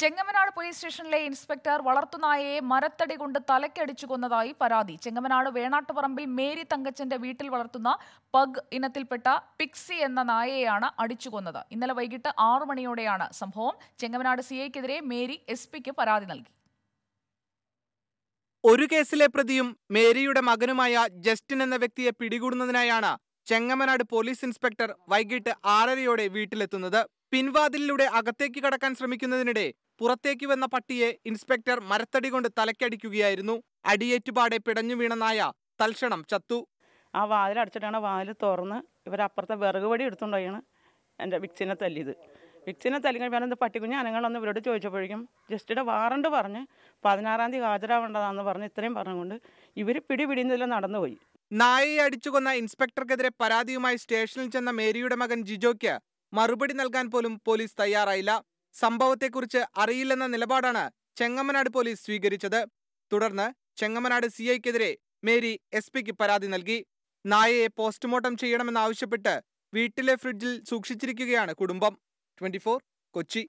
Chengamanad police സ്റ്റേഷനിലെ inspector വളർത്തുനായയെ മരത്തടി കൊണ്ട് തലക്കടിച്ചു കൊന്നതായി പരാതി ചെങ്ങമനാട് വേണാട്ടുപറമ്പിൽ മേരി തങ്കച്ചന്റെ വീട്ടിൽ വളർത്തുന്ന പഗ് ഇനത്തിൽപ്പെട്ട പിക്സി എന്ന നായയെയാണ് അടിച്ചു കൊന്നത് ഇന്നലെ വൈകിട്ട് ആറു മണിയോടെയാണ് സംഭവം ചെങ്ങമനാട് സിഐക്കെതിരെ മേരി എസ് പിക്ക് പരാതി നൽകി ഒരു കേസിലെ പ്രതിയും മേരിയുടെ മകനുമായ ജസ്റ്റിൻ എന്ന വ്യക്തിയെ പിടികൂടുന്നതിനായാണ് ചെങ്ങമനാട് പോലീസ് ഇൻസ്പെക്ടർ വൈകിട്ട് ആറരയോടെ വീട്ടിലെത്തുന്നത് പിൻവാതിലിലൂടെ അകത്തേക്ക് കടക്കാൻ ശ്രമിക്കുന്നതിനിടെ പുറത്തേക്ക് വന്ന പട്ടിയെ ഇൻസ്പെക്ടർ മരത്തടി കൊണ്ട് തലക്കടിക്കുകയായിരുന്നു അടിയേറ്റുപാടെ പിടഞ്ഞു വീണ നായ തൽക്ഷണം ചത്തു ആ വാതിൽ അടച്ചിട്ടാണ് വാതിൽ തുറന്ന് ഇവരപ്പുറത്തെ വിറക് വടി എടുത്തുകൊണ്ടാണ് എൻ്റെ വിക്സിനെ തല്ലിയത് വിക്സിനെ തല്ലിക്കാൻ എന്ത് പട്ടിക്കുഞ്ഞ് അനങ്ങളൊന്ന് ഇവരോട് ചോദിച്ചപ്പോഴേക്കും ജസ്റ്റിയുടെ വാറണ്ട് പറഞ്ഞ് പതിനാറാം തീയതി ഹാജരാവേണ്ടതാണെന്ന് പറഞ്ഞ് ഇത്രയും പറഞ്ഞുകൊണ്ട് ഇവർ പിടിപിടിയുന്നതിൽ നടന്നുപോയി നായയെ കൊന്ന ഇൻസ്പെക്ടർക്കെതിരെ പരാതിയുമായി സ്റ്റേഷനിൽ ചെന്ന മേരിയുടെ മകൻ ജിജോയ്ക്ക് മറുപടി നൽകാൻ പോലും പോലീസ് തയ്യാറായില്ല സംഭവത്തെക്കുറിച്ച് അറിയില്ലെന്ന നിലപാടാണ് ചെങ്ങമ്മനാട് പോലീസ് സ്വീകരിച്ചത് തുടർന്ന് ചെങ്ങമ്മനാട് സി ഐക്കെതിരെ മേരി എസ് പിക്ക് പരാതി നൽകി നായയെ പോസ്റ്റ്മോർട്ടം ചെയ്യണമെന്നാവശ്യപ്പെട്ട് വീട്ടിലെ ഫ്രിഡ്ജിൽ സൂക്ഷിച്ചിരിക്കുകയാണ് കുടുംബം ട്വന്റി കൊച്ചി